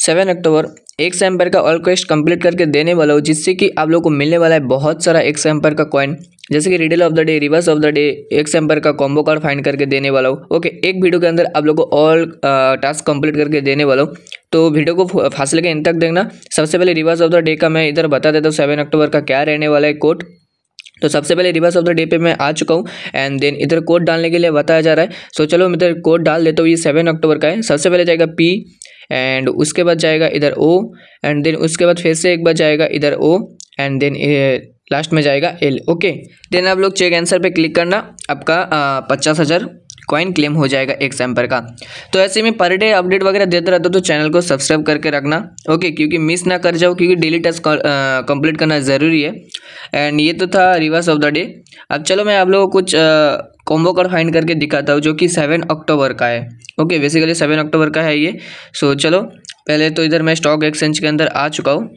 seven अक्टूबर एक सैम्पर का ऑल क्वेस्ट कंप्लीट करके देने वाला हो जिससे कि आप लोग को मिलने वाला है बहुत सारा एक सैम्पर का कॉइन जैसे कि riddle of the day reverse of the day एक सैम्पर का कॉम्बो कार्ड फाइंड करके देने वाला हो ओके एक वीडियो के अंदर आप लोग को ऑल टास्क कंप्लीट करके देने वाला हो तो वीडियो को फासले के इन तक देखना सबसे पहले रिवर्स ऑफ द डे का मैं इधर बता देता हूँ सेवन अक्टूबर का क्या रहने वाला है कोट तो सबसे पहले रिवर्स ऑफ द डे पे मैं आ चुका हूँ एंड देन इधर कोड डालने के लिए बताया जा रहा है सो so, चलो मैं इधर कोड डाल देता हूँ ये सेवन अक्टूबर का है सबसे पहले जाएगा पी एंड उसके बाद जाएगा इधर ओ एंड देन उसके बाद फिर से एक बार जाएगा इधर ओ एंड देन लास्ट में जाएगा एल ओके देन आप लोग चेक आंसर पे क्लिक करना आपका पचास हज़ार कॉइन क्लेम हो जाएगा एक सैम्पर का तो ऐसे में पर डे अपडेट वगैरह देते रहता तो चैनल को सब्सक्राइब करके रखना ओके क्योंकि मिस ना कर जाओ क्योंकि डेली टास्क कंप्लीट करना ज़रूरी है एंड ये तो था रिवर्स ऑफ द डे अब चलो मैं आप लोगों को कुछ आ, कॉम्बो कार्ड फाइंड करके दिखाता हूँ जो कि सेवन अक्टूबर का है ओके बेसिकली सेवन अक्टूबर का है ये सो चलो पहले तो इधर मैं स्टॉक एक्सचेंज के अंदर आ चुका हूँ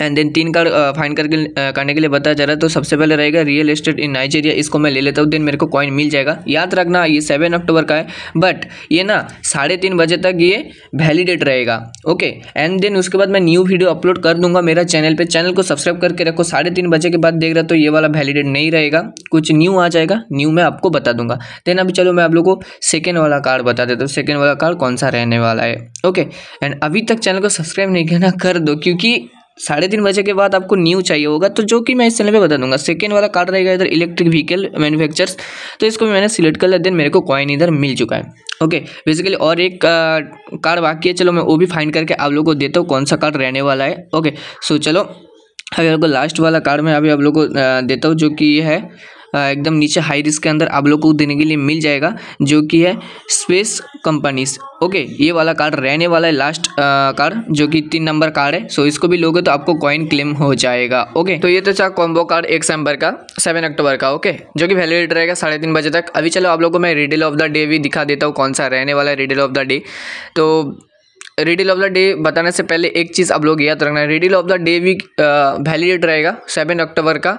एंड देन तीन कार फाइन करके करने के लिए बताया जा रहा है तो सबसे पहले रहेगा रियल एस्टेट इन नाइजीरिया इसको मैं ले लेता हूँ देन मेरे को कॉइन मिल जाएगा याद रखना ये सेवन अक्टूबर का है बट ये ना साढ़े तीन बजे तक ये वैलिडेट रहेगा ओके एंड देन उसके बाद मैं न्यू वीडियो अपलोड कर दूंगा मेरा चैनल पर चैनल को सब्सक्राइब करके रखो साढ़े तीन बजे के बाद देख रहा तो ये वाला वैलिडेट नहीं रहेगा कुछ न्यू आ जाएगा न्यू मैं आपको बता दूंगा देन अभी चलो मैं आप लोग को सेकेंड वाला कार्ड बता देता हूँ सेकेंड वाला कार्ड कौन सा रहने वाला है ओके एंड अभी तक चैनल को सब्सक्राइब नहीं करना कर दो क्योंकि साढ़े तीन बजे के बाद आपको न्यू चाहिए होगा तो जो कि मैं इस चैनल पे बता दूंगा सेकेंड वाला कार्ड रहेगा इधर इलेक्ट्रिक व्हीकल मैन्युफैक्चर्स तो इसको भी मैंने सिलेक्ट कर लिया देन मेरे को कॉइन इधर मिल चुका है ओके बेसिकली और एक कार्ड बाकी है चलो मैं वो भी फाइंड करके आप लोग को देता हूँ कौन सा कार्ड रहने वाला है ओके सो चलो अभी आपको लास्ट वाला कार्ड मैं अभी आप लोग को देता हूँ जो कि है एकदम नीचे हाई रिस्क के अंदर आप लोग को देने के लिए मिल जाएगा जो कि है स्पेस कंपनीज ओके ये वाला कार्ड रहने वाला है लास्ट कार्ड जो कि तीन नंबर कार्ड है सो इसको भी लोगे तो आपको कॉइन क्लेम हो जाएगा ओके तो ये तो चाहे कॉम्बो कार्ड एक सेम्बर का सेवन अक्टूबर का ओके जो कि वैलिड रहेगा साढ़े तीन बजे तक अभी चलो आप लोग को मैं रिडिल ऑफ द डे भी दिखा देता हूँ कौन सा रहने वाला है रिडिल ऑफ द डे तो रिडिल ऑफ द डे बताने से पहले एक चीज़ आप लोग याद रखना है रिडिल ऑफ द डे भी वैलिडेट रहेगा सेवन अक्टूबर का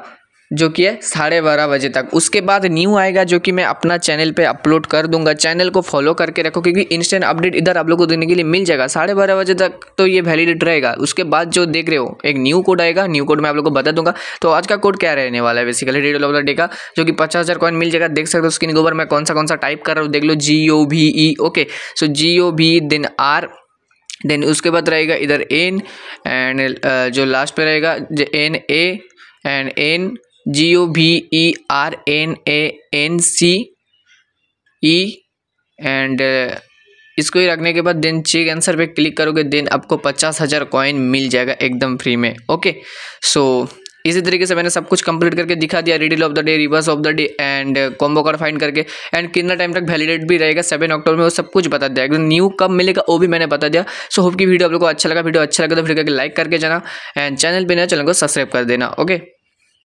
जो कि है साढ़े बारह बजे तक उसके बाद न्यू आएगा जो कि मैं अपना चैनल पे अपलोड कर दूंगा चैनल को फॉलो करके रखो क्योंकि इंस्टेंट अपडेट इधर आप लोग को देने के लिए मिल जाएगा साढ़े बारह बजे तक तो ये वैलिडेट रहेगा उसके बाद जो देख रहे हो एक न्यू कोड आएगा न्यू कोड मैं आप लोग को बता दूंगा तो आज का कोड क्या रहने वाला है basically radio of the day का जो कि पचास हज़ार कॉइन मिल जाएगा देख सकते हो स्क्रीन के ऊपर मैं कौन सा कौन सा टाइप कर रहा हूँ देख लो जी ओ भी ई ओके सो जी ओ भी देन आर देन उसके बाद रहेगा इधर एन एंड uh, जो लास्ट पे रहेगा N A and N G O V E R N A N C E and इसको ही रखने के बाद देन चेक आंसर पे क्लिक करोगे देन आपको पचास हज़ार कॉइन मिल जाएगा एकदम फ्री में ओके सो इसी तरीके से मैंने सब कुछ कंप्लीट करके दिखा दिया riddle of the day reverse of the day and combo card find करके एंड कितना टाइम तक वैलिडेट भी रहेगा सेवन अक्टूबर में वो सब कुछ बता दिया एकदम न्यू कब मिलेगा वो भी मैंने बता दिया सो होप की वीडियो आप लोग को अच्छा लगा वीडियो अच्छा लगा तो फिर करके लाइक करके जाना एंड चैनल पर नया चैनल को सब्सक्राइब कर देना ओके